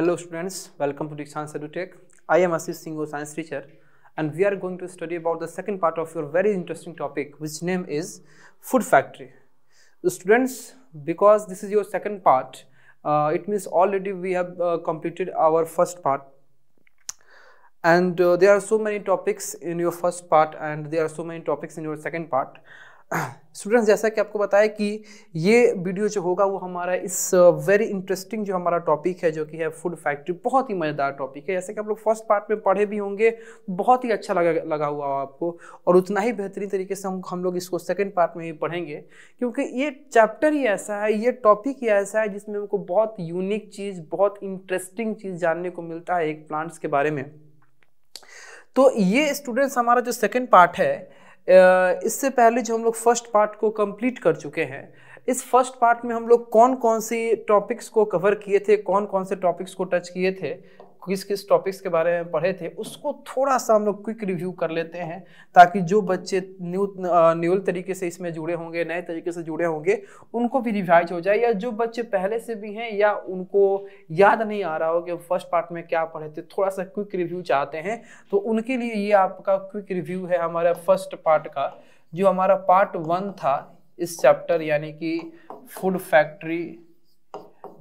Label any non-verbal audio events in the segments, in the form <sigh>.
Hello students, welcome to Science EduTech. I am Ashish Singh, science teacher and we are going to study about the second part of your very interesting topic which name is food factory. The students, because this is your second part, uh, it means already we have uh, completed our first part and uh, there are so many topics in your first part and there are so many topics in your second part students <clears throat> जैसा कि आपको बताया कि ये video जो होगा वो हमारा इस वेरी uh, इंटरेस्टिंग जो हमारा टॉपिक है जो कि है फूड फैक्ट्री बहुत ही मज़ेदार टॉपिक है जैसे कि आप लोग फर्स्ट पार्ट में पढ़े भी होंगे बहुत ही अच्छा लगा लगा हुआ हो आपको और उतना ही बेहतरीन तरीके से हम हम लोग इसको सेकेंड पार्ट में भी पढ़ेंगे क्योंकि ये चैप्टर ही ऐसा है ये टॉपिक ही ऐसा है जिसमें हमको बहुत यूनिक चीज़ बहुत इंटरेस्टिंग चीज़ जानने को मिलता है एक प्लांट्स के बारे में तो ये स्टूडेंट्स हमारा जो सेकेंड पार्ट है इससे पहले जो हम लोग फर्स्ट पार्ट को कंप्लीट कर चुके हैं इस फर्स्ट पार्ट में हम लोग कौन कौन से टॉपिक्स को कवर किए थे कौन कौन से टॉपिक्स को टच किए थे किस किस टॉपिक्स के बारे में पढ़े थे उसको थोड़ा सा हम लोग क्विक रिव्यू कर लेते हैं ताकि जो बच्चे न्यू न्यूल तरीके से इसमें जुड़े होंगे नए तरीके से जुड़े होंगे उनको भी रिवाइज हो जाए या जो बच्चे पहले से भी हैं या उनको याद नहीं आ रहा हो कि फर्स्ट पार्ट में क्या पढ़े थे थोड़ा सा क्विक रिव्यू चाहते हैं तो उनके लिए ये आपका क्विक रिव्यू है हमारा फर्स्ट पार्ट का जो हमारा पार्ट वन था इस चैप्टर यानी कि फूड फैक्ट्री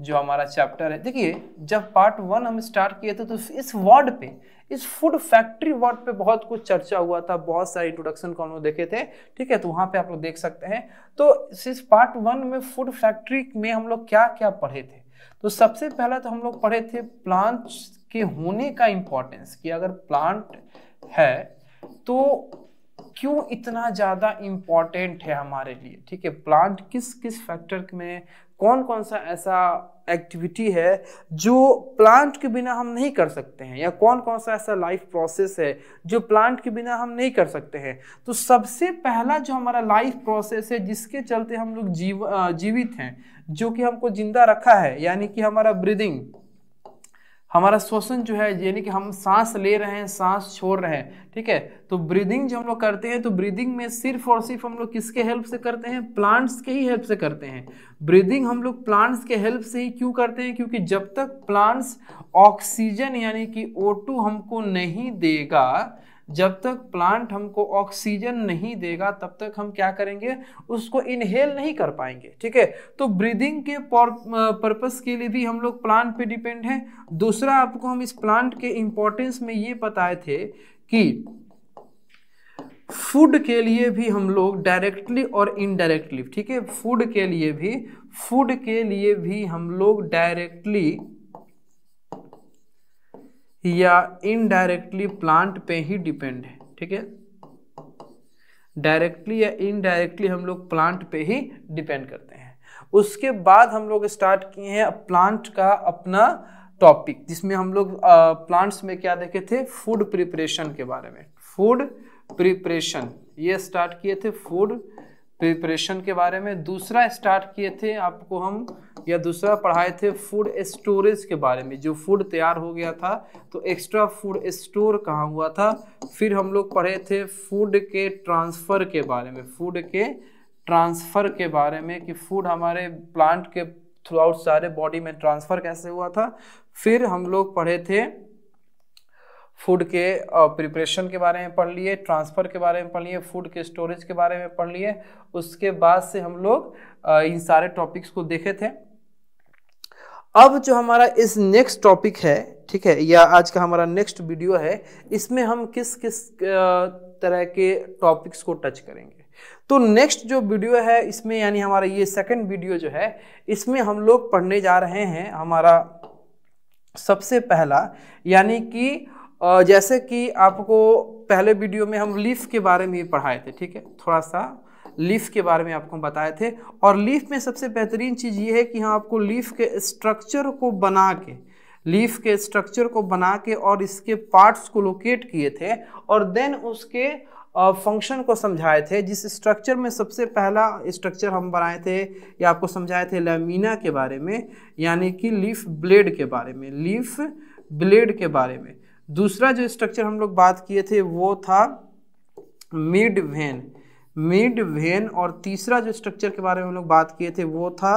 जो हमारा चैप्टर है देखिए जब पार्ट वन हम स्टार्ट किए थे तो इस वर्ड पे इस फूड फैक्ट्री वर्ड पे बहुत कुछ चर्चा हुआ था बहुत सारे इंट्रोडक्शन को हम लोग देखे थे ठीक है तो वहाँ पे आप लोग देख सकते हैं तो इस पार्ट वन में फूड फैक्ट्री में हम लोग क्या क्या पढ़े थे तो सबसे पहला तो हम लोग पढ़े थे प्लांट्स के होने का इम्पोर्टेंस कि अगर प्लांट है तो क्यों इतना ज़्यादा इम्पॉर्टेंट है हमारे लिए ठीक है प्लांट किस किस फैक्टर में कौन कौन सा ऐसा एक्टिविटी है जो प्लांट के बिना हम नहीं कर सकते हैं या कौन कौन सा ऐसा लाइफ प्रोसेस है जो प्लांट के बिना हम नहीं कर सकते हैं तो सबसे पहला जो हमारा लाइफ प्रोसेस है जिसके चलते हम लोग जीव जीवित हैं जो कि हमको जिंदा रखा है यानी कि हमारा ब्रीदिंग हमारा श्वसन जो है यानी कि हम सांस ले रहे हैं सांस छोड़ रहे हैं ठीक है तो ब्रीदिंग जो हम लोग करते हैं तो ब्रीदिंग में सिर्फ और सिर्फ हम लोग किसके हेल्प से करते हैं प्लांट्स के ही हेल्प से करते हैं ब्रीदिंग हम लोग प्लांट्स के हेल्प से ही क्यों करते हैं क्योंकि जब तक प्लांट्स ऑक्सीजन यानी कि ओ हमको नहीं देगा जब तक प्लांट हमको ऑक्सीजन नहीं देगा तब तक हम क्या करेंगे उसको इनहेल नहीं कर पाएंगे ठीक है तो ब्रीदिंग के पर्पस के लिए भी हम लोग प्लांट पे डिपेंड हैं दूसरा आपको हम इस प्लांट के इम्पोर्टेंस में ये बताए थे कि फूड के लिए भी हम लोग डायरेक्टली और इनडायरेक्टली ठीक है फूड के लिए भी फूड के लिए भी हम लोग डायरेक्टली या इनडायरेक्टली प्लांट पे ही डिपेंड है ठीक है डायरेक्टली या इनडायरेक्टली हम लोग प्लांट पे ही डिपेंड करते हैं उसके बाद हम लोग स्टार्ट किए हैं प्लांट का अपना टॉपिक जिसमें हम लोग प्लांट्स में क्या देखे थे फूड प्रिपरेशन के बारे में फूड प्रिपरेशन ये स्टार्ट किए थे फूड प्रिपरेशन के बारे में दूसरा स्टार्ट किए थे आपको हम या दूसरा पढ़ाए थे फूड स्टोरेज के बारे में जो फूड तैयार हो गया था तो एक्स्ट्रा फूड स्टोर कहाँ हुआ था फिर हम लोग पढ़े थे फूड के ट्रांसफ़र के बारे में फूड के ट्रांसफ़र के बारे में कि फूड हमारे प्लांट के थ्रू आउट सारे बॉडी में ट्रांसफ़र कैसे हुआ था फिर हम लोग पढ़े थे फूड के प्रिपरेशन के बारे में पढ़ लिए ट्रांसफ़र के बारे में पढ़ लिए फूड के स्टोरेज के बारे में पढ़ लिए उसके बाद से हम लोग इन सारे टॉपिक्स को देखे थे अब जो हमारा इस नेक्स्ट टॉपिक है ठीक है या आज का हमारा नेक्स्ट वीडियो है इसमें हम किस किस तरह के टॉपिक्स को टच करेंगे तो नेक्स्ट जो वीडियो है इसमें यानी हमारा ये सेकंड वीडियो जो है इसमें हम लोग पढ़ने जा रहे हैं हमारा सबसे पहला यानी कि जैसे कि आपको पहले वीडियो में हम लीफ के बारे में पढ़ाए थे ठीक है थोड़ा सा लीफ के बारे में आपको बताए थे और लीफ में सबसे बेहतरीन चीज़ ये है कि हम हाँ, आपको लीफ के स्ट्रक्चर को बना के लीफ के स्ट्रक्चर को बना के और इसके पार्ट्स को लोकेट किए थे और देन उसके फंक्शन को समझाए थे जिस स्ट्रक्चर में सबसे पहला स्ट्रक्चर हम बनाए थे या आपको समझाए थे लेमिना के बारे में यानी कि लीफ ब्लेड के बारे में लीफ ब्लेड के बारे में दूसरा जो स्ट्रक्चर हम लोग बात किए थे वो था मिड वेन मिड वेन और तीसरा जो स्ट्रक्चर के बारे में हम लोग बात किए थे वो था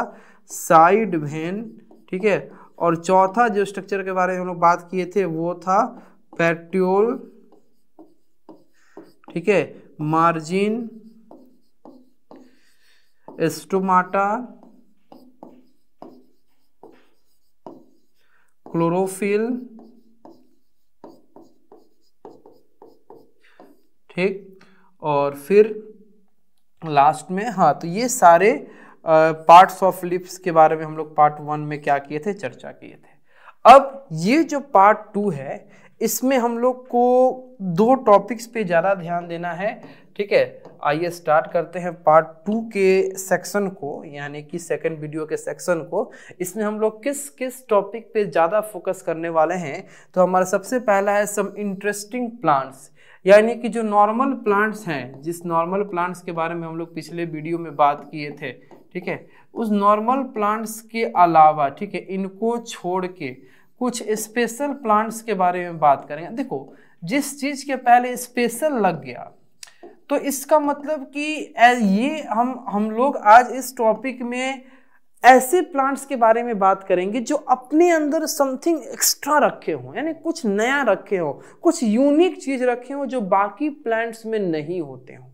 साइड वेन ठीक है और चौथा जो स्ट्रक्चर के बारे में हम लोग बात किए थे वो था पेट्रोल ठीक है मार्जिन एस्टोमाटा क्लोरोफिल ठीक और फिर लास्ट में हाँ तो ये सारे पार्ट्स ऑफ लिप्स के बारे में हम लोग पार्ट वन में क्या किए थे चर्चा किए थे अब ये जो पार्ट टू है इसमें हम लोग को दो टॉपिक्स पे ज़्यादा ध्यान देना है ठीक है आइए स्टार्ट करते हैं पार्ट टू के सेक्शन को यानी कि सेकंड वीडियो के सेक्शन को इसमें हम लोग किस किस टॉपिक पे ज़्यादा फोकस करने वाले हैं तो हमारा सबसे पहला है सम इंटरेस्टिंग प्लांट्स यानी कि जो नॉर्मल प्लांट्स हैं जिस नॉर्मल प्लांट्स के बारे में हम लोग पिछले वीडियो में बात किए थे ठीक है उस नॉर्मल प्लांट्स के अलावा ठीक है इनको छोड़ के कुछ स्पेशल प्लांट्स के बारे में बात करेंगे देखो जिस चीज़ के पहले स्पेशल लग गया तो इसका मतलब कि ये हम हम लोग आज इस टॉपिक में ऐसे प्लांट्स के बारे में बात करेंगे जो अपने अंदर समथिंग एक्स्ट्रा रखे हों यानी कुछ नया रखे हों कुछ यूनिक चीज़ रखे हों जो बाकी प्लांट्स में नहीं होते हों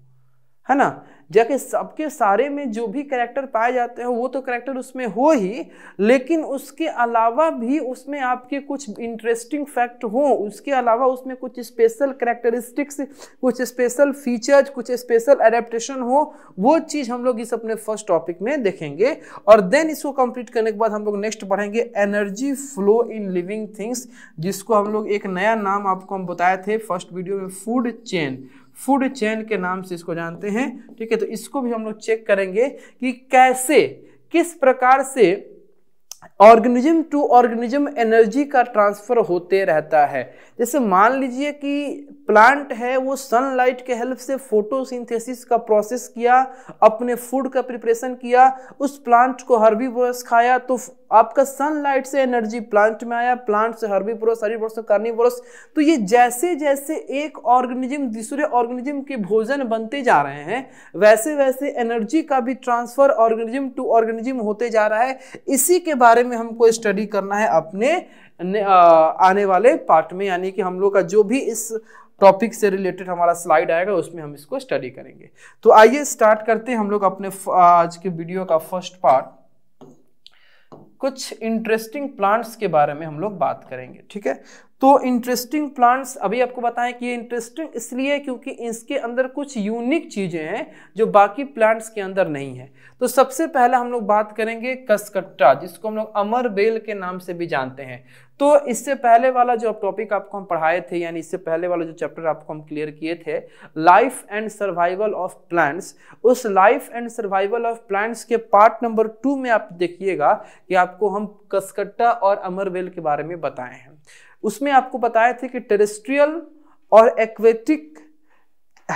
है ना जाके सबके सारे में जो भी करेक्टर पाए जाते हैं वो तो करेक्टर उसमें हो ही लेकिन उसके अलावा भी उसमें आपके कुछ इंटरेस्टिंग फैक्ट हो उसके अलावा उसमें कुछ स्पेशल करेक्टरिस्टिक्स कुछ स्पेशल फीचर्स कुछ स्पेशल एडेप्टेशन हो वो चीज़ हम लोग इस अपने फर्स्ट टॉपिक में देखेंगे और देन इसको कंप्लीट करने के बाद हम लोग नेक्स्ट पढ़ेंगे energy flow in living things जिसको हम लोग एक नया नाम आपको हम बताए थे फर्स्ट वीडियो में फूड चेन फूड चैन के नाम से इसको जानते हैं ठीक है तो इसको भी हम लोग चेक करेंगे कि कैसे किस प्रकार से ऑर्गेनिज्म टू ऑर्गेनिज्म एनर्जी का ट्रांसफर होते रहता है जैसे मान लीजिए कि प्लांट है वो सनलाइट के हेल्प से फोटोसिंथेसिस का प्रोसेस किया अपने फूड का प्रिपरेशन किया उस प्लांट को हर्बीवर्स खाया तो आपका सनलाइट से एनर्जी प्लांट में आया प्लांट से हर्बीपोरस हर्बीपोरस कार्निवोरस तो ये जैसे जैसे एक ऑर्गेनिज्म दूसरे ऑर्गेनिज्म के भोजन बनते जा रहे हैं वैसे वैसे एनर्जी का भी ट्रांसफर ऑर्गेनिज्म टू ऑर्गेनिज्म होते जा रहा है इसी के बारे में हमको स्टडी करना है अपने आने वाले पार्ट में यानी कि हम लोग का जो भी इस टॉपिक से रिलेटेड हमारा स्लाइड आएगा उसमें हम इसको स्टडी करेंगे तो आइए स्टार्ट करते हैं हम लोग अपने आज के वीडियो का फर्स्ट पार्ट कुछ इंटरेस्टिंग प्लांट्स के बारे में हम लोग बात करेंगे ठीक है तो इंटरेस्टिंग प्लांट्स अभी आपको बताएं कि ये इंटरेस्टिंग इसलिए क्योंकि इसके अंदर कुछ यूनिक चीज़ें हैं जो बाकी प्लांट्स के अंदर नहीं है तो सबसे पहला हम लोग बात करेंगे कसकट्टा जिसको हम लोग अमर बेल के नाम से भी जानते हैं तो इससे पहले वाला जो टॉपिक आपको हम पढ़ाए थे यानी इससे पहले वाला जो चैप्टर आपको हम क्लियर किए थे life and survival of plants उस life and survival of plants के पार्ट नंबर टू में आप देखिएगा कि आपको हम कसकट्टा और अमरवेल के बारे में बताए हैं उसमें आपको बताए थे कि टेरेस्ट्रियल और एक्वेटिक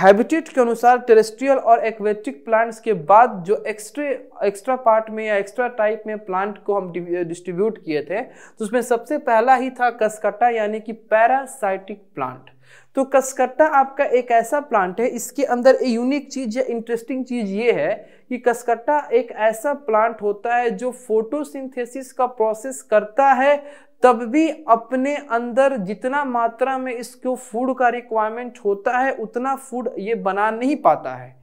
हैबिटेट के अनुसार टेरेस्ट्रियल और एक्वेटिक प्लांट्स के बाद जो एक्स्ट्रे एक्स्ट्रा पार्ट में या एक्स्ट्रा टाइप में प्लांट को हम डिस्ट्रीब्यूट किए थे तो उसमें सबसे पहला ही था कसकट्टा यानी कि पैरासाइटिक प्लांट तो कसकट्टा आपका एक ऐसा प्लांट है इसके अंदर एक यूनिक चीज़ या इंटरेस्टिंग चीज़ ये है कि कसकट्टा एक ऐसा प्लांट होता है जो फोटोसिंथेसिस का प्रोसेस करता है तब भी अपने अंदर जितना मात्रा में इसको फूड का रिक्वायरमेंट होता है उतना फूड ये बना नहीं पाता है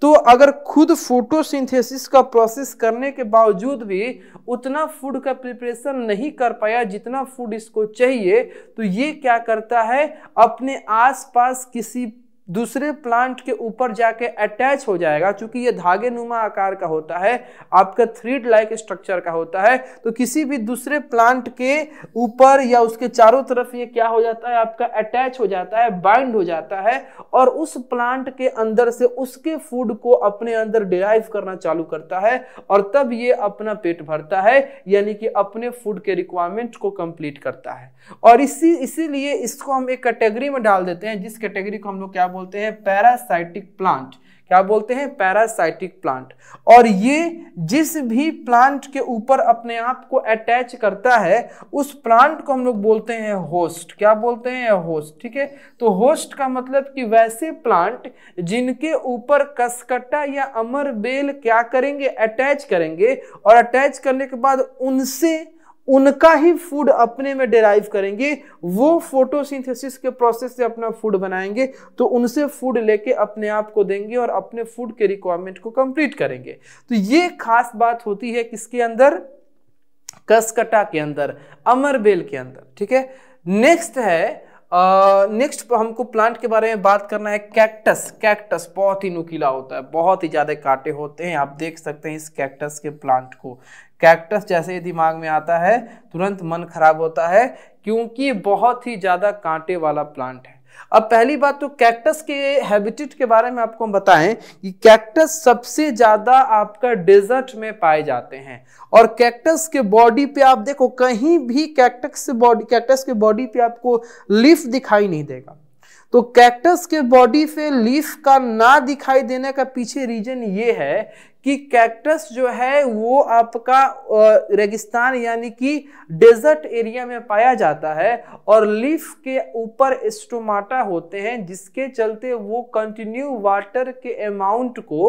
तो अगर खुद फोटोसिंथेसिस का प्रोसेस करने के बावजूद भी उतना फूड का प्रिपरेशन नहीं कर पाया जितना फूड इसको चाहिए तो ये क्या करता है अपने आसपास किसी दूसरे प्लांट के ऊपर जाके अटैच हो जाएगा क्योंकि ये धागे नुमा आकार का होता है आपका थ्रीड लाइक स्ट्रक्चर का होता है तो किसी भी दूसरे प्लांट के ऊपर या उसके चारों तरफ ये क्या हो जाता है आपका अटैच हो जाता है बाइंड हो जाता है और उस प्लांट के अंदर से उसके फूड को अपने अंदर डिराइव करना चालू करता है और तब ये अपना पेट भरता है यानी कि अपने फूड के रिक्वायरमेंट को कंप्लीट करता है और इसी इसीलिए इसको हम एक कैटेगरी में डाल देते हैं जिस कैटेगरी को हम लोग क्या बोलते हैं पैरासाइटिक प्लांट क्या बोलते हैं पैरासाइटिक प्लांट और ये जिस भी प्लांट के ऊपर अपने आप को अटैच करता है उस प्लांट को हम लोग बोलते हैं होस्ट क्या बोलते हैं होस्ट ठीक है तो होस्ट का मतलब कि वैसे प्लांट जिनके ऊपर कसकट्टा या अमर बेल क्या करेंगे अटैच करेंगे और अटैच करने के बाद उनसे उनका ही फूड अपने में डेराइव करेंगे वो फोटोसिंथेसिस के प्रोसेस से अपना फूड बनाएंगे तो उनसे फूड लेके अपने आप को देंगे और अपने फूड के रिक्वायरमेंट को कंप्लीट करेंगे तो ये खास बात होती है किसके अंदर कसकटा के अंदर अमरबेल के अंदर ठीक है नेक्स्ट है नेक्स्ट uh, हमको प्लांट के बारे में बात करना है कैक्टस कैक्टस बहुत ही नुकीला होता है बहुत ही ज़्यादा कांटे होते हैं आप देख सकते हैं इस कैक्टस के प्लांट को कैक्टस जैसे ही दिमाग में आता है तुरंत मन खराब होता है क्योंकि बहुत ही ज़्यादा कांटे वाला प्लांट है अब पहली बात तो कैक्टस के हैबिटेट के बारे में आपको हम बताएं कि कैक्टस सबसे ज़्यादा आपका डेजर्ट में पाए जाते हैं और कैक्टस के बॉडी पे आप देखो कहीं भी कैक्टस बॉडी कैक्टस के बॉडी पे आपको लीफ दिखाई नहीं देगा तो कैक्टस के बॉडी पे लीफ का ना दिखाई देने का पीछे रीजन ये है कि कैक्टस जो है वो आपका रेगिस्तान यानी कि डेजर्ट एरिया में पाया जाता है और लीफ के ऊपर स्टोमाटा होते हैं जिसके चलते वो कंटिन्यू वाटर के अमाउंट को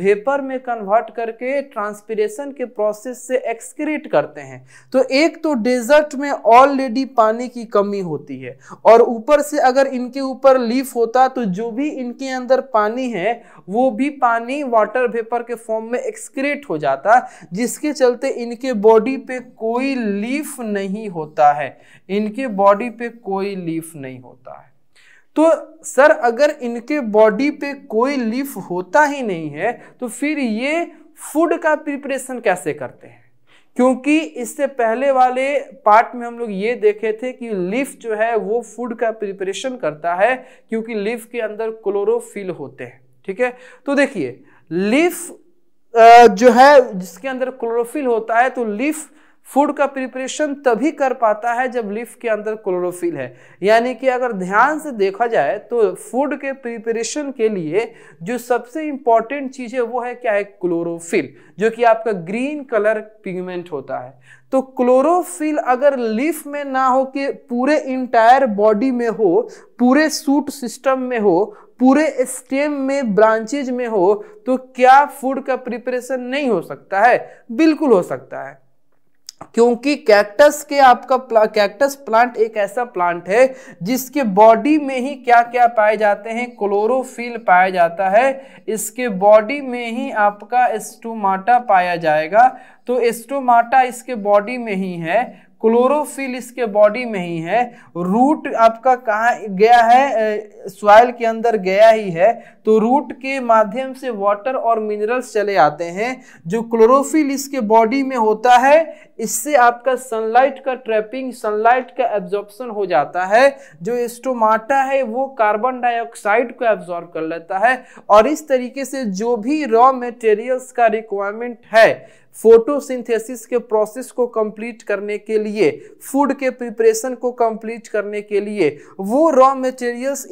भेपर में कन्वर्ट करके ट्रांसपीरेशन के प्रोसेस से एक्सक्रीट करते हैं तो एक तो डेजर्ट में ऑलरेडी पानी की कमी होती है और ऊपर से अगर इनके ऊपर ऊपर लीफ होता तो जो भी इनके अंदर पानी है वो भी पानी वाटर वेपर के फॉर्म में एक्सक्रेट हो जाता जिसके चलते इनके बॉडी पे कोई लीफ नहीं होता है इनके बॉडी पे कोई लीफ नहीं होता है तो सर अगर इनके बॉडी पे कोई लीफ होता ही नहीं है तो फिर ये फूड का प्रिपरेशन कैसे करते हैं क्योंकि इससे पहले वाले पार्ट में हम लोग ये देखे थे कि लीफ जो है वो फूड का प्रिपरेशन करता है क्योंकि लीफ के अंदर क्लोरोफिल होते हैं ठीक है तो देखिए लीफ जो है जिसके अंदर क्लोरोफिल होता है तो लीफ फूड का प्रिपरेशन तभी कर पाता है जब लीफ के अंदर क्लोरोफिल है यानी कि अगर ध्यान से देखा जाए तो फूड के प्रिपरेशन के लिए जो सबसे इंपॉर्टेंट चीज़ है वो है क्या है क्लोरोफिल जो कि आपका ग्रीन कलर पिगमेंट होता है तो क्लोरोफिल अगर लीफ में ना हो के पूरे इंटायर बॉडी में हो पूरे सूट सिस्टम में हो पूरे स्टेम में ब्रांचेज में हो तो क्या फूड का प्रिपरेशन नहीं हो सकता है बिल्कुल हो सकता है क्योंकि कैक्टस के आपका प्ला, कैक्टस प्लांट एक ऐसा प्लांट है जिसके बॉडी में ही क्या क्या पाए जाते हैं क्लोरोफिल पाया जाता है इसके बॉडी में ही आपका एस्टोमाटा पाया जाएगा तो एस्टोमाटा इसके बॉडी में ही है क्लोरोफिल इसके बॉडी में ही है रूट आपका कहाँ गया है सॉइल के अंदर गया ही है तो रूट के माध्यम से वाटर और मिनरल्स चले आते हैं जो क्लोरोफिल इसके बॉडी में होता है इससे आपका सनलाइट का ट्रैपिंग सनलाइट का एब्जॉर्बन हो जाता है जो स्टोमाटा है वो कार्बन डाइऑक्साइड को एब्जॉर्ब कर लेता है और इस तरीके से जो भी रॉ मटेरियल्स का रिक्वायरमेंट है फोटोसिंथेसिस के प्रोसेस को कंप्लीट करने के लिए फूड के प्रिपरेशन को कंप्लीट करने के लिए वो रॉ मटेरियल्स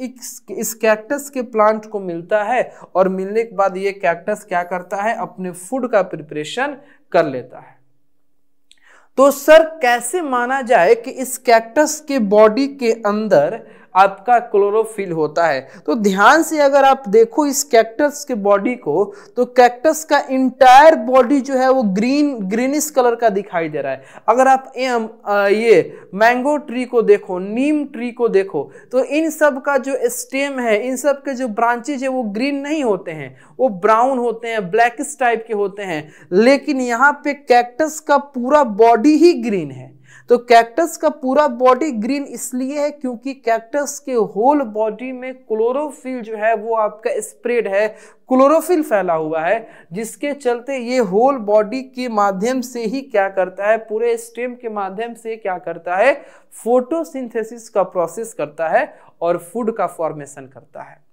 इस कैक्टस के प्लांट को मिलता है और मिलने के बाद ये कैक्टस क्या करता है अपने फूड का प्रिपरेशन कर लेता है तो सर कैसे माना जाए कि इस कैक्टस के बॉडी के अंदर आपका क्लोरोफिल होता है तो ध्यान से अगर आप देखो इस कैक्टस के बॉडी को तो कैक्टस का इंटायर बॉडी जो है वो ग्रीन ग्रीनिश कलर का दिखाई दे रहा है अगर आप एम ये मैंगो ट्री को देखो नीम ट्री को देखो तो इन सब का जो स्टेम है इन सब के जो ब्रांचेज है वो ग्रीन नहीं होते हैं वो ब्राउन होते हैं ब्लैकिस टाइप के होते हैं लेकिन यहाँ पे कैक्टस का पूरा बॉडी ही ग्रीन है तो कैक्टस का पूरा बॉडी ग्रीन इसलिए है क्योंकि कैक्टस के होल बॉडी में क्लोरोफिल जो है वो आपका स्प्रेड है क्लोरोफिल फैला हुआ है जिसके चलते ये होल बॉडी के माध्यम से ही क्या करता है पूरे स्टेम के माध्यम से क्या करता है फोटोसिंथेसिस का प्रोसेस करता है और फूड का फॉर्मेशन करता है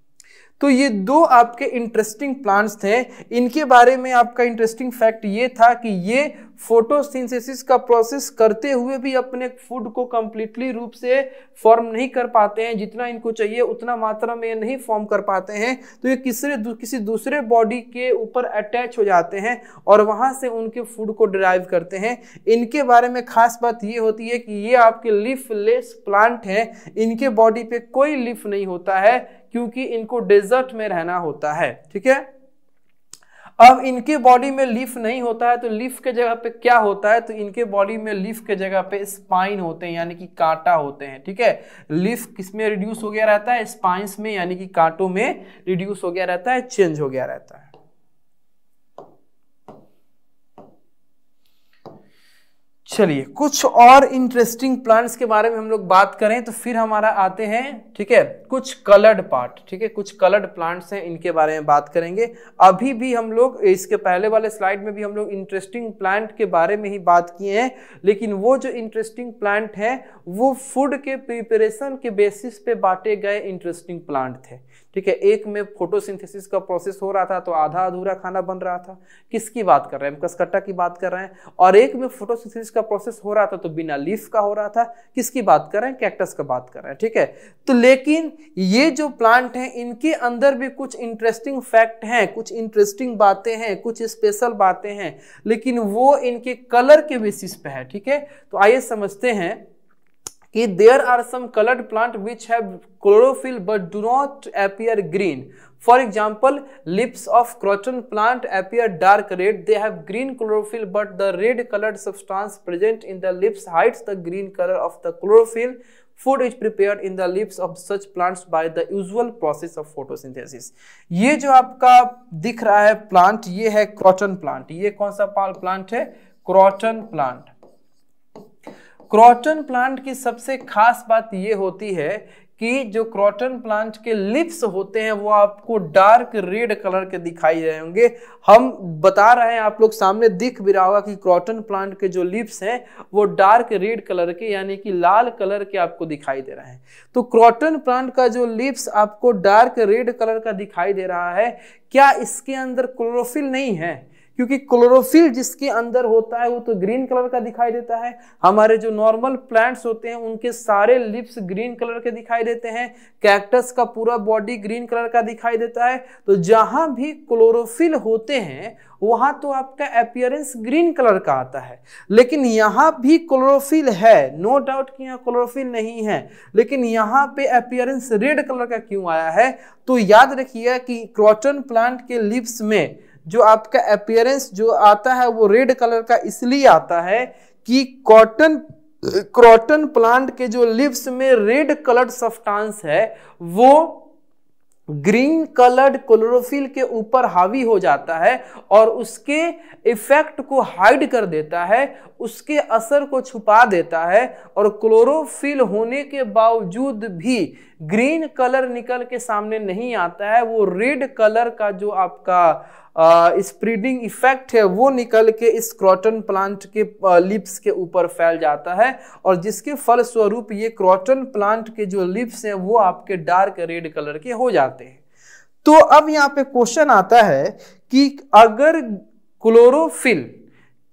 तो ये दो आपके इंटरेस्टिंग प्लांट्स थे इनके बारे में आपका इंटरेस्टिंग फैक्ट ये था कि ये फोटोसिंथेसिस का प्रोसेस करते हुए भी अपने फूड को कम्प्लीटली रूप से फॉर्म नहीं कर पाते हैं जितना इनको चाहिए उतना मात्रा में ये नहीं फॉर्म कर पाते हैं तो ये किसरे दु, किसी दूसरे बॉडी के ऊपर अटैच हो जाते हैं और वहाँ से उनके फूड को ड्राइव करते हैं इनके बारे में खास बात ये होती है कि ये आपके लीफलेस प्लांट हैं इनके बॉडी पे कोई लिफ नहीं होता है क्योंकि इनको डेजर्ट में रहना होता है ठीक है अब इनके बॉडी में लीफ नहीं होता है तो लीफ के जगह पे क्या होता है तो इनके बॉडी में लीफ के जगह पे स्पाइन होते हैं यानी कि कांटा होते हैं ठीक है लीफ किस में रिड्यूस हो गया रहता है स्पाइंस में यानी कि कांटों में रिड्यूस हो गया रहता है चेंज हो गया रहता है चलिए कुछ और इंटरेस्टिंग प्लांट्स के बारे में हम लोग बात करें तो फिर हमारा आते हैं ठीक है कुछ कलर्ड पार्ट ठीक है कुछ कलर्ड प्लांट्स हैं इनके बारे में बात करेंगे अभी भी हम लोग इसके पहले वाले स्लाइड में भी हम लोग इंटरेस्टिंग प्लांट के बारे में ही बात किए हैं लेकिन वो जो इंटरेस्टिंग प्लांट है वो फूड के प्रिपरेशन के बेसिस पे बांटे गए इंटरेस्टिंग प्लांट थे ठीक है एक में फोटोसिंथेसिस का प्रोसेस हो रहा था तो आधा अधूरा खाना बन रहा था किसकी बात कर रहे हैं कसकट्टा की बात कर रहे हैं और एक में फोटोसिंथेसिस का प्रोसेस हो रहा था तो बिना लीफ का हो रहा था किसकी बात कर रहे हैं कैक्टस का बात कर रहे हैं ठीक है तो लेकिन ये जो प्लांट हैं इनके अंदर भी कुछ इंटरेस्टिंग फैक्ट हैं कुछ इंटरेस्टिंग बातें हैं कुछ स्पेशल बातें हैं लेकिन वो इनके कलर के बेसिस पे है ठीक है तो आइए समझते हैं If there are some colored plant which have chlorophyll but do not appear green. For example, leaves of croton plant appear dark red. They have green chlorophyll but the red colored substance present in the leaves hides the green color of the chlorophyll. Food is prepare in the leaves of such plants by the usual process of photosynthesis ये जो आपका दिख रहा है plant ये है croton plant ये कौन सा प्लांट है क्रॉटन प्लांट क्रॉटन प्लांट की सबसे खास बात ये होती है कि जो क्रॉटन प्लांट के लिप्स होते हैं वो आपको डार्क रेड कलर के दिखाई रहे होंगे हम बता रहे हैं आप लोग सामने दिख भी रहा होगा कि क्रॉटन प्लांट के जो लिप्स हैं वो डार्क रेड कलर के यानी कि लाल कलर के आपको दिखाई दे रहे हैं तो क्रॉटन प्लांट का जो लिप्स आपको डार्क रेड कलर का दिखाई दे रहा है क्या इसके अंदर क्लोरोफिल नहीं है क्योंकि क्लोरोफिल जिसके अंदर होता है वो तो ग्रीन कलर का दिखाई देता है हमारे जो नॉर्मल प्लांट्स होते हैं उनके सारे लिप्स ग्रीन कलर के दिखाई देते हैं कैक्टस का पूरा बॉडी ग्रीन कलर का दिखाई देता है तो जहाँ भी क्लोरोफिल होते हैं वहाँ तो आपका अपियरेंस ग्रीन कलर का आता है लेकिन यहाँ भी क्लोरोफिल है नो डाउट कि यहाँ क्लोरोफिल नहीं है लेकिन यहाँ पे अपियरेंस रेड कलर का क्यों आया है तो याद रखिए कि क्रॉटन प्लांट के लिप्स में जो आपका अपियरेंस जो आता है वो रेड कलर का इसलिए आता है कि कॉटन क्रॉटन प्लांट के जो लिप्स में रेड कलर्ड सफ्टांस है वो ग्रीन कलर्ड क्लोरोफिल के ऊपर हावी हो जाता है और उसके इफेक्ट को हाइड कर देता है उसके असर को छुपा देता है और क्लोरोफिल होने के बावजूद भी ग्रीन कलर निकल के सामने नहीं आता है वो रेड कलर का जो आपका स्प्रीडिंग इफेक्ट है वो निकल के इस क्रॉटन प्लांट के लिप्स के ऊपर फैल जाता है और जिसके फलस्वरूप ये क्रॉटन प्लांट के जो लिप्स हैं वो आपके डार्क रेड कलर के हो जाते हैं तो अब यहाँ पे क्वेश्चन आता है कि अगर क्लोरोफिल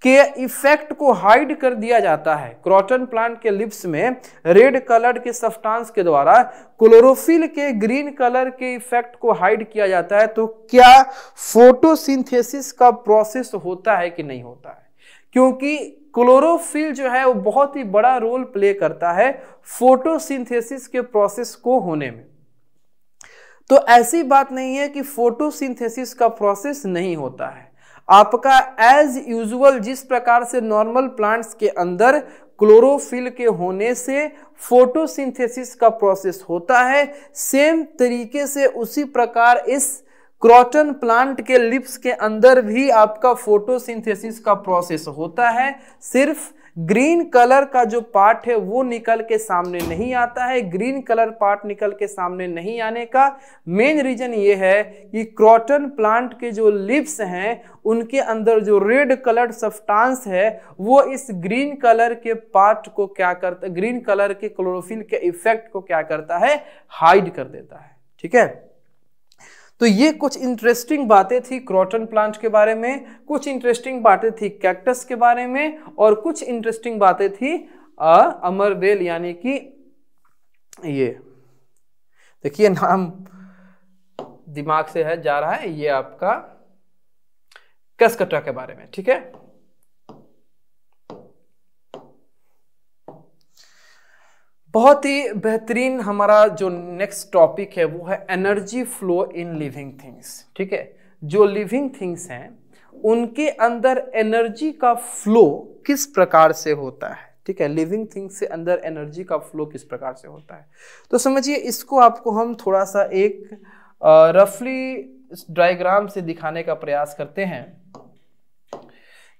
के इफेक्ट को हाइड कर दिया जाता है क्रॉटन प्लांट के लिप्स में रेड कलर के सफ्टांस के द्वारा क्लोरोफिल के ग्रीन कलर के इफेक्ट को हाइड किया जाता है तो क्या फोटोसिंथेसिस का प्रोसेस होता है कि नहीं होता है क्योंकि क्लोरोफिल जो है वो बहुत ही बड़ा रोल प्ले करता है फोटोसिंथेसिस के प्रोसेस को होने में तो ऐसी बात नहीं है कि फोटोसिंथेसिस का प्रोसेस नहीं होता है आपका एज यूजुअल जिस प्रकार से नॉर्मल प्लांट्स के अंदर क्लोरोफिल के होने से फोटोसिंथेसिस का प्रोसेस होता है सेम तरीके से उसी प्रकार इस क्रॉटन प्लांट के लिप्स के अंदर भी आपका फोटोसिंथेसिस का प्रोसेस होता है सिर्फ ग्रीन कलर का जो पार्ट है वो निकल के सामने नहीं आता है ग्रीन कलर पार्ट निकल के सामने नहीं आने का मेन रीजन ये है कि क्रॉटन प्लांट के जो लिप्स हैं उनके अंदर जो रेड कलर सफ्टांस है वो इस ग्रीन कलर के पार्ट को क्या करता ग्रीन कलर के क्लोरोफिल के इफेक्ट को क्या करता है हाइड कर देता है ठीक है तो ये कुछ इंटरेस्टिंग बातें थी क्रॉटन प्लांट के बारे में कुछ इंटरेस्टिंग बातें थी कैक्टस के बारे में और कुछ इंटरेस्टिंग बातें थी आ, अमरवेल यानी कि ये देखिए नाम दिमाग से है जा रहा है ये आपका कसकटा के बारे में ठीक है बहुत ही बेहतरीन हमारा जो नेक्स्ट टॉपिक है वो है energy flow in living things ठीक है जो लिविंग थिंग्स हैं उनके अंदर एनर्जी का फ्लो किस प्रकार से होता है ठीक है लिविंग थिंग्स से अंदर एनर्जी का फ्लो किस प्रकार से होता है तो समझिए इसको आपको हम थोड़ा सा एक रफली डायग्राम से दिखाने का प्रयास करते हैं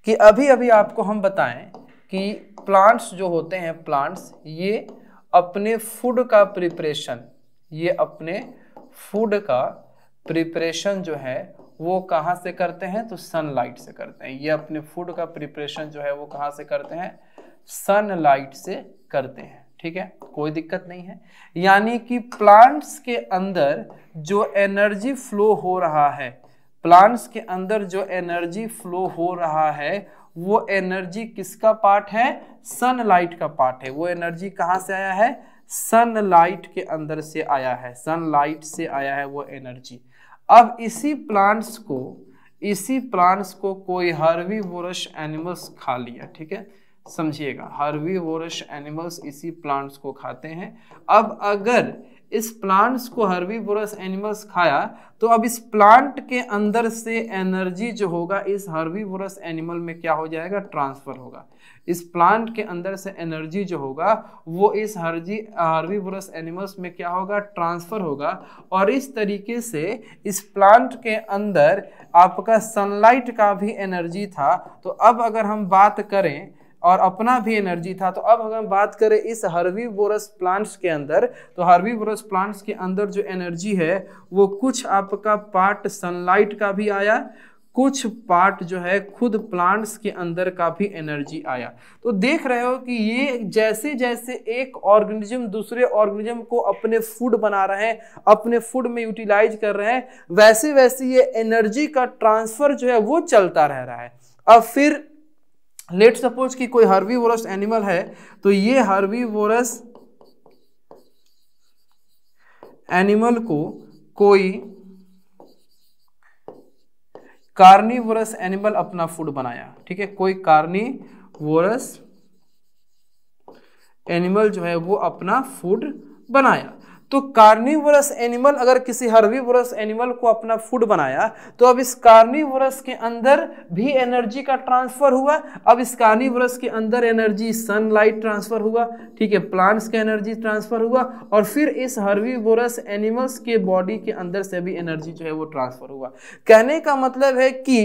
कि अभी अभी आपको हम बताएं कि प्लांट्स जो होते हैं प्लांट्स ये अपने फूड का प्रिपरेशन ये अपने फूड का प्रिपरेशन जो है वो कहाँ से करते हैं तो सनलाइट से करते हैं ये अपने फूड का प्रिपरेशन जो है वो कहाँ से करते हैं सनलाइट से करते हैं ठीक है कोई दिक्कत नहीं है यानी कि प्लांट्स के अंदर जो एनर्जी फ्लो हो रहा है प्लांट्स के अंदर जो एनर्जी फ्लो हो रहा है वो एनर्जी किसका पार्ट है सनलाइट का पार्ट है वो एनर्जी कहाँ से आया है सनलाइट के अंदर से आया है सनलाइट से आया है वो एनर्जी अब इसी प्लांट्स को इसी प्लांट्स को कोई हर्वी वोरश एनिमल्स खा लिया ठीक है समझिएगा हर्वी वोरश एनिमल्स इसी प्लांट्स को खाते हैं अब अगर इस प्लांट्स को हर्बीवोरस एनिमल्स खाया तो अब इस प्लांट के अंदर से एनर्जी जो होगा इस हर्बीवोरस एनिमल में क्या हो जाएगा ट्रांसफ़र होगा इस प्लांट के अंदर से एनर्जी जो होगा वो इस हर्जी हर्बीवोरस एनिमल्स में क्या होगा ट्रांसफ़र होगा और इस तरीके से इस प्लांट के अंदर आपका सनलाइट का भी एनर्जी था तो अब अगर हम बात करें और अपना भी एनर्जी था तो अब अगर बात करें इस हर्वी बोरस प्लांट्स के अंदर तो हर्वी बोरस प्लांट्स के अंदर जो एनर्जी है वो कुछ आपका पार्ट सनलाइट का भी आया कुछ पार्ट जो है खुद प्लांट्स के अंदर का भी एनर्जी आया तो देख रहे हो कि ये जैसे जैसे एक ऑर्गेनिज्म दूसरे ऑर्गेनिज्म को अपने फूड बना रहे हैं अपने फूड में यूटिलाइज कर रहे हैं वैसे वैसे ये एनर्जी का ट्रांसफर जो है वो चलता रह रहा है अब फिर लेट सपोज कि कोई हर्वी वोरस एनिमल है तो ये हर्वी वोरस एनिमल को कोई कार्निवोरस एनिमल अपना फूड बनाया ठीक है कोई कार्निवोरस एनिमल जो है वो अपना फूड बनाया तो कार्निवरस एनिमल अगर किसी हर्बीवरस एनिमल को अपना फूड बनाया तो अब इस कार्निवरस के अंदर भी एनर्जी का ट्रांसफर हुआ अब इस कार्निवरस के अंदर एनर्जी सनलाइट ट्रांसफर हुआ ठीक है प्लांट्स का एनर्जी ट्रांसफर हुआ और फिर इस हर्बीवोरस एनिमल्स के बॉडी के अंदर से भी एनर्जी जो है वो ट्रांसफर हुआ कहने का मतलब है कि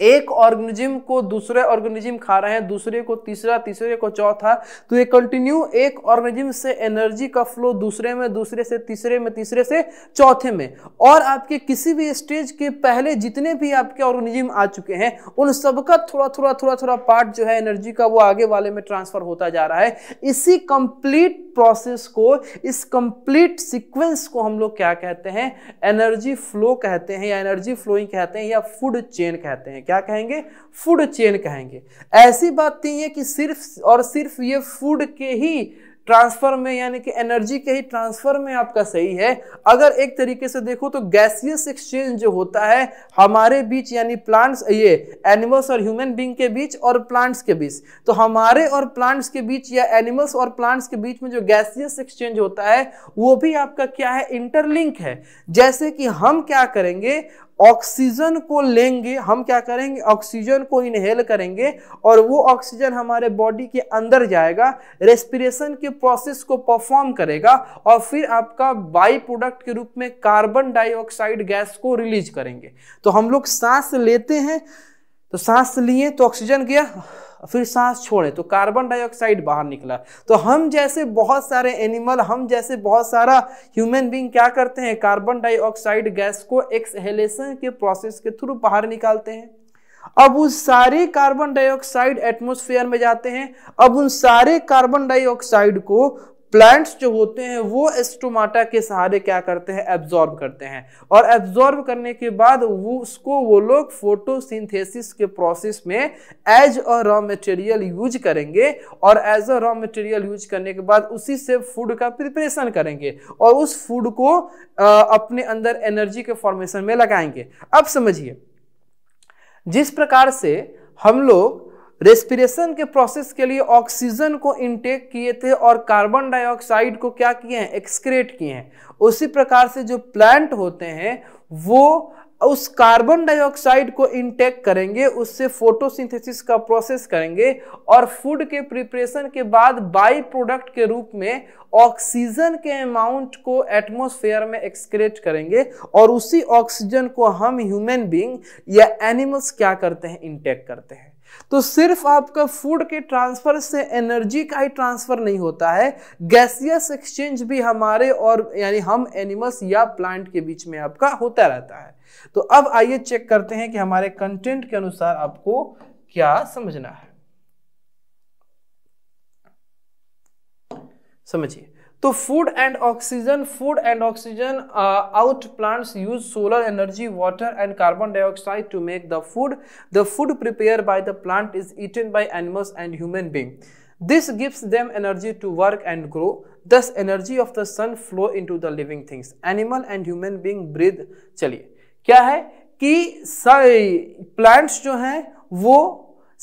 एक ऑर्गेनिज्म को दूसरे ऑर्गेनिज्म खा रहे हैं दूसरे को तीसरा तीसरे को चौथा तो ये कंटिन्यू एक ऑर्गेनिज्म से एनर्जी का फ्लो दूसरे में दूसरे से तीसरे में तीसरे से चौथे में और आपके किसी भी स्टेज के पहले जितने भी आपके ऑर्गेनिज्म आ चुके हैं उन सबका थोड़ा थोड़ा थोड़ा थोड़ा पार्ट जो है एनर्जी का वो आगे वाले में ट्रांसफर होता जा रहा है इसी कंप्लीट प्रोसेस को इस कंप्लीट सिक्वेंस को हम लोग क्या कहते हैं एनर्जी फ्लो कहते हैं या एनर्जी फ्लोइंग कहते हैं या फूड चेन कहते हैं हैं क्या कहेंगे फूड चेन कहेंगे ऐसी बात नहीं है कि सिर्फ और सिर्फ ये फूड के ही ट्रांसफर में यानी कि एनर्जी के ही ट्रांसफर में आपका सही है अगर एक तरीके से देखो तो गैसियस एक्सचेंज जो होता है हमारे बीच यानी प्लांट्स ये एनिमल्स और ह्यूमन बींग के बीच और प्लांट्स के बीच तो हमारे और प्लांट्स के बीच या एनिमल्स और प्लांट्स के बीच में जो गैसियस एक्सचेंज होता है वो भी आपका क्या है इंटरलिंक है जैसे कि हम क्या करेंगे ऑक्सीजन को लेंगे हम क्या करेंगे ऑक्सीजन को इनहेल करेंगे और वो ऑक्सीजन हमारे बॉडी के अंदर जाएगा रेस्पिरेशन के प्रोसेस को परफॉर्म करेगा और फिर आपका बाई प्रोडक्ट के रूप में कार्बन डाइऑक्साइड गैस को रिलीज करेंगे तो हम लोग सांस लेते हैं तो सांस लिए तो ऑक्सीजन गया फिर सांस छोड़े तो कार्बन डाइऑक्साइड बाहर निकला तो हम जैसे बहुत सारे एनिमल हम जैसे बहुत सारा ह्यूमन बींग क्या करते हैं कार्बन डाइऑक्साइड गैस को एक्सहेलेशन के प्रोसेस के थ्रू बाहर निकालते हैं अब उस सारे कार्बन डाइऑक्साइड एटमॉस्फेयर में जाते हैं अब उन सारे कार्बन डाइऑक्साइड को प्लांट्स जो होते हैं वो एस्टोमाटा के सहारे क्या करते हैं एब्जॉर्ब करते हैं और एब्जॉर्ब करने के बाद वो उसको वो लोग फोटोसिंथेसिस के प्रोसेस में as a raw material use करेंगे और as a raw material use करने के बाद उसी से फूड का प्रिपरेशन करेंगे और उस फूड को अपने अंदर एनर्जी के फॉर्मेशन में लगाएंगे अब समझिए जिस प्रकार से हम लोग रेस्पिरेशन के प्रोसेस के लिए ऑक्सीजन को इनटेक किए थे और कार्बन डाइऑक्साइड को क्या किए हैं एक्सक्रेट किए हैं उसी प्रकार से जो प्लांट होते हैं वो उस कार्बन डाइऑक्साइड को इंटेक करेंगे उससे फोटोसिंथेसिस का प्रोसेस करेंगे और फूड के प्रिपरेशन के बाद बाई प्रोडक्ट के रूप में ऑक्सीजन के अमाउंट को एटमॉस्फेयर में एक्सक्रेट करेंगे और उसी ऑक्सीजन को हम ह्यूमन बीइंग या एनिमल्स क्या करते हैं इंटेक करते हैं तो सिर्फ आपका फूड के ट्रांसफर से एनर्जी का ही ट्रांसफर नहीं होता है गैसियस एक्सचेंज भी हमारे और यानी हम एनिमल्स या प्लांट के बीच में आपका होता रहता है तो अब आइए चेक करते हैं कि हमारे कंटेंट के अनुसार आपको क्या समझना है समझिए तो food and oxygen food and oxygen out plants use solar energy water and carbon dioxide to make the food the food prepare by the plant is eaten by animals and human being This gives energy to work and grow thus energy of the sun flow into the living things animal and human being breathe चलिए क्या है कि plants जो हैं वो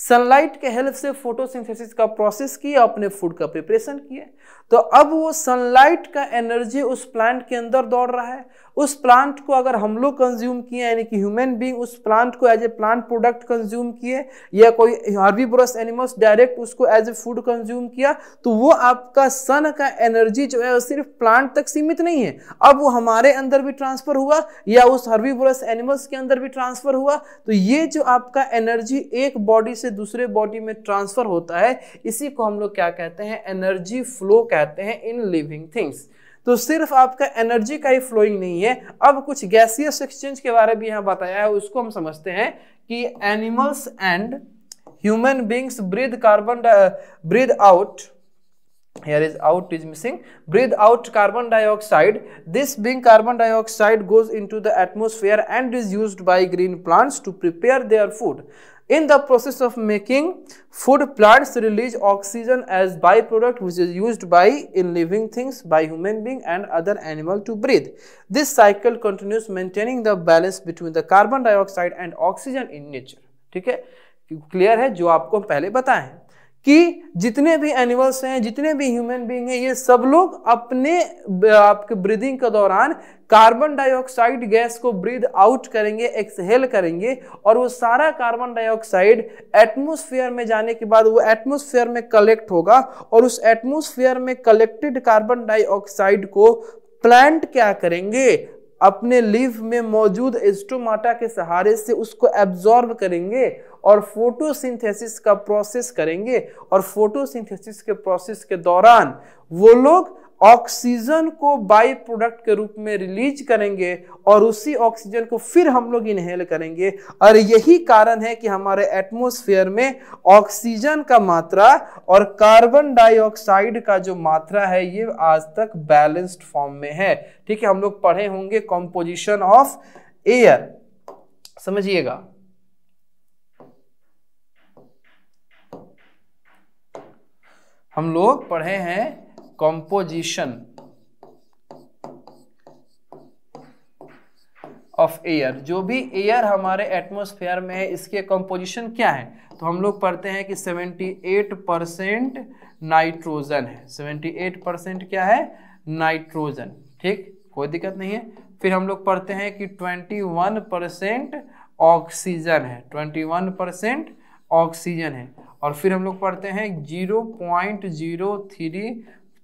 sunlight के help से photosynthesis का प्रोसेस किया अपने फूड का प्रिपरेशन किया तो अब वो सनलाइट का एनर्जी उस प्लांट के अंदर दौड़ रहा है उस प्लांट को अगर हम लोग कंज्यूम किए यानी कि ह्यूमन बीइंग उस प्लांट को as a plant product consume किए या कोई ब्रस एनिमल्स डायरेक्ट उसको एज ए फूड कंज्यूम किया तो वो आपका सन का एनर्जी जो है वो सिर्फ प्लांट तक सीमित नहीं है अब वो हमारे अंदर भी ट्रांसफर हुआ या उस ब्रस एनिमल्स के अंदर भी ट्रांसफर हुआ तो ये जो आपका एनर्जी एक बॉडी से दूसरे बॉडी में ट्रांसफर होता है इसी को हम लोग क्या कहते हैं एनर्जी फ्लो कहते कहते हैं इन लिविंग थिंग्स तो सिर्फ आपका एनर्जी का ही फ्लोइंग नहीं है अब कुछ गैसियस एक्सचेंज के बारे में भी बताया है उसको हम समझते हैं कि animals and human beings breathe carbon breathe out here is out is missing breathe out carbon dioxide this being carbon dioxide goes into the atmosphere and is use by green plants to prepare their food in the process of making food plants release oxygen as byproduct which is used by in living things by human being and other animal to breathe this cycle continues maintaining the balance between the carbon dioxide and oxygen in nature Okay, clear? है जो आपको पहले बताए कि जितने भी animals हैं जितने भी ह्यूमन बींग हैं ये सब लोग अपने आपके ब्रीदिंग के दौरान कार्बन डाइऑक्साइड गैस को ब्रीद आउट करेंगे एक्सहेल करेंगे और वो सारा कार्बन डाइऑक्साइड एटमोसफियर में जाने के बाद वो एटमोस्फेयर में कलेक्ट होगा और उस एटमोसफियर में कलेक्टेड कार्बन डाइऑक्साइड को प्लांट क्या करेंगे अपने लिव में मौजूद एस्टोमाटा के सहारे से उसको एब्जॉर्ब करेंगे और फोटोसिंथेसिस का प्रोसेस करेंगे और फोटोसिंथेसिस के प्रोसेस के दौरान वो लोग ऑक्सीजन को बाई प्रोडक्ट के रूप में रिलीज करेंगे और उसी ऑक्सीजन को फिर हम लोग इनहेल करेंगे और यही कारण है कि हमारे एटमॉस्फेयर में ऑक्सीजन का मात्रा और कार्बन डाइऑक्साइड का जो मात्रा है ये आज तक बैलेंस्ड फॉर्म में है ठीक है हम लोग पढ़े होंगे कॉम्पोजिशन ऑफ एयर समझिएगा हम लोग पढ़े हैं कॉम्पोजिशन ऑफ एयर जो भी एयर हमारे एटमोसफेयर में है इसके कंपोजिशन क्या है तो हम लोग पढ़ते हैं कि 78 परसेंट नाइट्रोजन है 78 परसेंट क्या है नाइट्रोजन ठीक कोई दिक्कत नहीं है फिर हम लोग पढ़ते हैं कि 21 परसेंट ऑक्सीजन है 21 परसेंट ऑक्सीजन है और फिर हम लोग पढ़ते हैं zero point zero three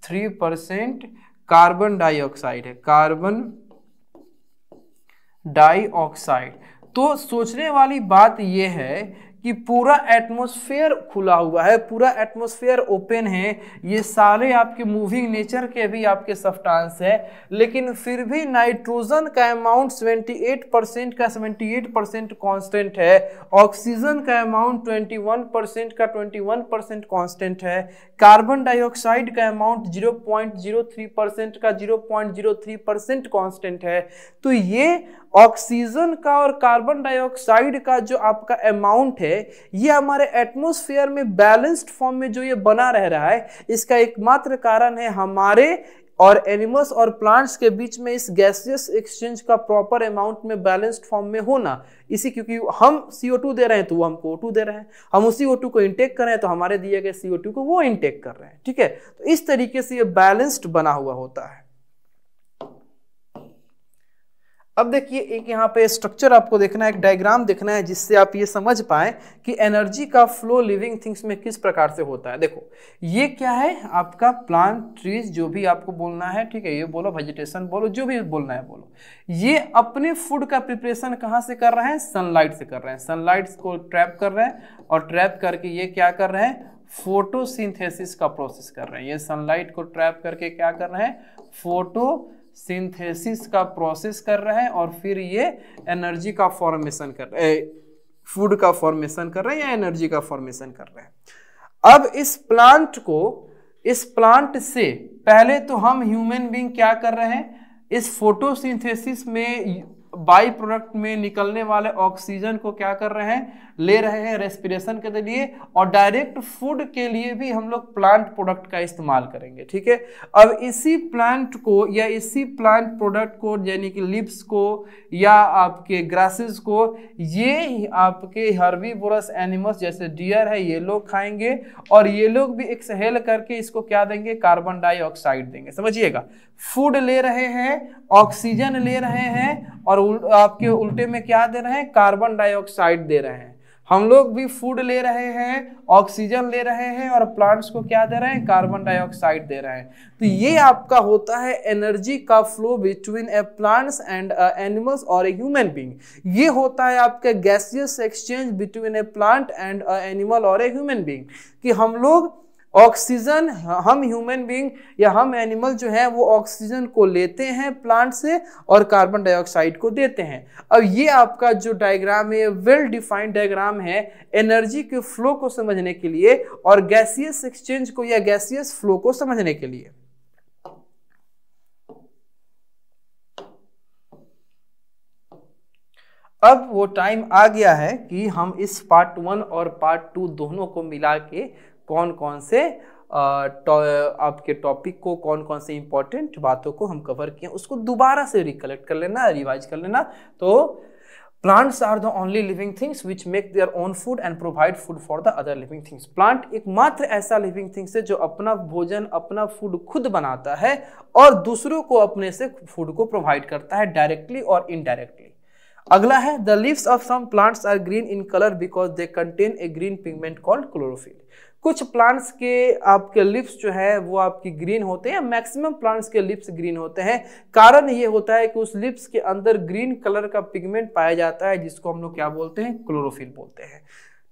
three percent carbon dioxide है कार्बन डाइऑक्साइड तो सोचने वाली बात यह है कि पूरा एटमोसफेयर खुला हुआ है पूरा एटमोसफेयर ओपन है ये सारे आपके मूविंग नेचर के भी आपके सब्सटेंस है लेकिन फिर भी नाइट्रोजन का अमाउंट 78 परसेंट का 78 परसेंट कॉन्स्टेंट है ऑक्सीजन का अमाउंट 21 परसेंट का 21 परसेंट कॉन्स्टेंट है कार्बन डाइऑक्साइड का अमाउंट 0.03 परसेंट का 0.03 परसेंट कॉन्स्टेंट है तो ये ऑक्सीजन का और कार्बन डाइऑक्साइड का जो आपका अमाउंट है ये हमारे एटमोस्फेयर में बैलेंस्ड फॉर्म में जो ये बना रह रहा है इसका एकमात्र कारण है हमारे और एनिमल्स और प्लांट्स के बीच में इस गैसियस एक्सचेंज का प्रॉपर अमाउंट में बैलेंस्ड फॉर्म में होना इसी क्योंकि हम टू दे रहे हैं तो वो हमको टू दे रहे हैं हम उसी टू को इंटेक कर रहे हैं तो हमारे दिए गए टू को वो इंटेक कर रहे हैं ठीक है तो इस तरीके से ये बैलेंस्ड बना हुआ होता है अब देखिए एक यहाँ पे स्ट्रक्चर आपको देखना है एक डायग्राम देखना है जिससे आप ये समझ पाए कि एनर्जी का फ्लो लिविंग थिंग्स में किस प्रकार से होता है देखो ये क्या है आपका प्लांट ट्रीज जो भी आपको बोलना है ठीक है ये बोलो वेजिटेशन बोलो जो भी बोलना है बोलो ये अपने फूड का प्रिपरेशन कहाँ से कर रहे हैं सनलाइट से कर रहे हैं सनलाइट को ट्रैप कर रहे हैं और ट्रैप करके ये क्या कर रहे हैं फोटोसिंथेसिस का प्रोसेस कर रहे हैं ये सनलाइट को ट्रैप करके क्या कर रहे हैं फोटो सिंथेसिस का प्रोसेस कर रहे हैं और फिर ये एनर्जी का फॉर्मेशन कर रहे फूड का फॉर्मेशन कर रहे हैं या एनर्जी का फॉर्मेशन कर रहे हैं अब इस प्लांट को इस प्लांट से पहले तो हम ह्यूमन बींग क्या कर रहे हैं इस फोटोसिंथेसिस में बाई प्रोडक्ट में निकलने वाले ऑक्सीजन को क्या कर रहे हैं ले रहे हैं रेस्पिरेशन के लिए और डायरेक्ट फूड के लिए भी हम लोग प्लांट प्रोडक्ट का इस्तेमाल करेंगे ठीक है अब इसी प्लांट को या इसी प्लांट प्रोडक्ट को यानी कि लिप्स को या आपके ग्रासेस को ये आपके बोरस एनिमल्स जैसे डियर है ये लोग खाएंगे और ये लोग भी एक्सहेल करके इसको क्या देंगे कार्बन डाइऑक्साइड देंगे समझिएगा फूड ले रहे हैं ऑक्सीजन ले रहे हैं और आपके उल्टे में क्या दे रहे हैं कार्बन डाइऑक्साइड दे रहे हैं हम लोग भी फूड ले रहे हैं ऑक्सीजन ले रहे हैं और प्लांट्स को क्या दे रहे हैं कार्बन डाइऑक्साइड दे रहे हैं तो ये आपका होता है एनर्जी का flow between a plants and animals और ए ह्यूमन बींग ये होता है आपका gaseous exchange between a plant and animal और ए ह्यूमन बींग कि हम लोग ऑक्सीजन हम ह्यूमन बीइंग या हम एनिमल जो है वो ऑक्सीजन को लेते हैं प्लांट से और कार्बन डाइऑक्साइड को देते हैं अब ये आपका जो डायग्राम है वेल डिफाइंड डायग्राम है एनर्जी के फ्लो को समझने के लिए और गैसियस एक्सचेंज को या गैसियस फ्लो को समझने के लिए अब वो टाइम आ गया है कि हम इस पार्ट वन और पार्ट टू दोनों को मिला के कौन कौन से तो आपके टॉपिक को कौन कौन से इंपॉर्टेंट बातों को हम कवर किए उसको दोबारा से रिकलेक्ट कर लेना रिवाइज कर लेना तो plants are the only living things which make their own food and provide food for the other living things plant एक मात्र ऐसा लिविंग थिंग्स है जो अपना भोजन अपना फूड खुद बनाता है और दूसरों को अपने से फूड को प्रोवाइड करता है डायरेक्टली और इनडायरेक्टली अगला है the leaves of some plants are green in colour because they contain a green pigment called chlorophyll कुछ प्लांट्स के आपके लिप्स जो है वो आपकी ग्रीन होते हैं मैक्सिमम प्लांट्स के लिप्स ग्रीन होते हैं कारण ये होता है कि उस लिप्स के अंदर ग्रीन कलर का पिगमेंट पाया जाता है जिसको हम लोग क्या बोलते हैं क्लोरोफिल बोलते हैं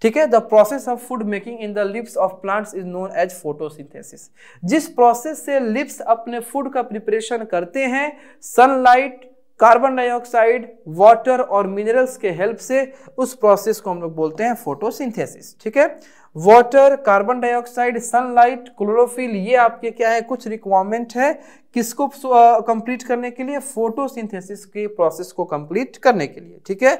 ठीक है the process of food making in the leaves of plants is known as photosynthesis जिस प्रोसेस से लिप्स अपने फूड का प्रिपरेशन करते हैं सनलाइट कार्बन डाइऑक्साइड वाटर और मिनरल्स के हेल्प से उस प्रोसेस को हम लोग बोलते हैं फोटोसिंथेसिस ठीक है water carbon dioxide sunlight chlorophyll ये आपके क्या है कुछ रिक्वायरमेंट है किसको कंप्लीट करने के लिए फोटोसिंथेसिस के प्रोसेस को कंप्लीट करने के लिए ठीक है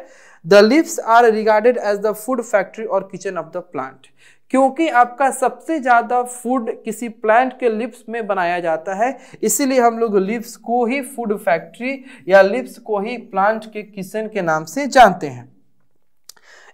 the leaves are regarded as the food factory और किचन ऑफ द प्लांट क्योंकि आपका सबसे ज़्यादा फूड किसी प्लांट के लिप्स में बनाया जाता है इसीलिए हम लोग लिप्स को ही फूड फैक्ट्री या लिप्स को ही प्लांट के किचन के नाम से जानते हैं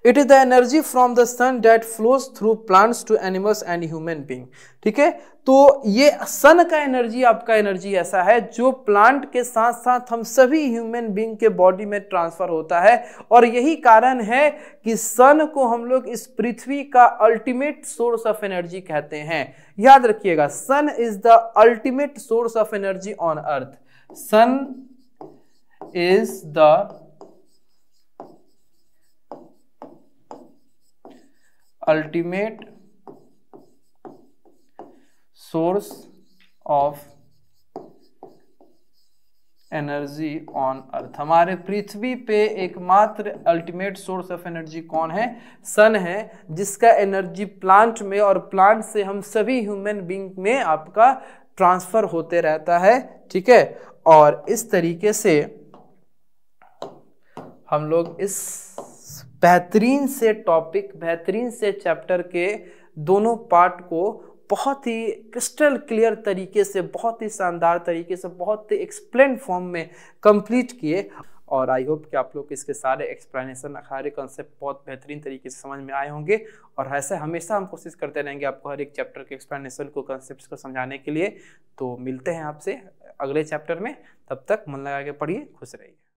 it is the energy from the sun that flows through plants to animals and human being ठीक है तो ये सन का एनर्जी आपका एनर्जी ऐसा है जो प्लांट के साथ साथ हम सभी ह्यूमन बींग के बॉडी में ट्रांसफर होता है और यही कारण है कि सन को हम लोग इस पृथ्वी का अल्टीमेट सोर्स ऑफ एनर्जी कहते हैं याद रखिएगा sun is the ultimate source of energy on earth sun is the ultimate source of energy on earth हमारे पृथ्वी पे एकमात्र अल्टीमेट सोर्स ऑफ एनर्जी कौन है सन है जिसका एनर्जी प्लांट में और प्लांट से हम सभी ह्यूमन बींग में आपका ट्रांसफर होते रहता है ठीक है और इस तरीके से हम लोग इस बेहतरीन से टॉपिक बेहतरीन से चैप्टर के दोनों पार्ट को बहुत ही क्रिस्टल क्लियर तरीके से बहुत ही शानदार तरीके से बहुत ही एक्सप्लेन फॉर्म में कंप्लीट किए और आई होप कि आप लोग इसके सारे एक्सप्लेनेशन सारे कॉन्सेप्ट बहुत बेहतरीन तरीके से समझ में आए होंगे और ऐसे हमेशा हम कोशिश करते रहेंगे आपको हर एक चैप्टर के एक्सप्लेनेशन को कॉन्सेप्ट को समझाने के लिए तो मिलते हैं आपसे अगले चैप्टर में तब तक मन लगा के पढ़िए खुश रहिए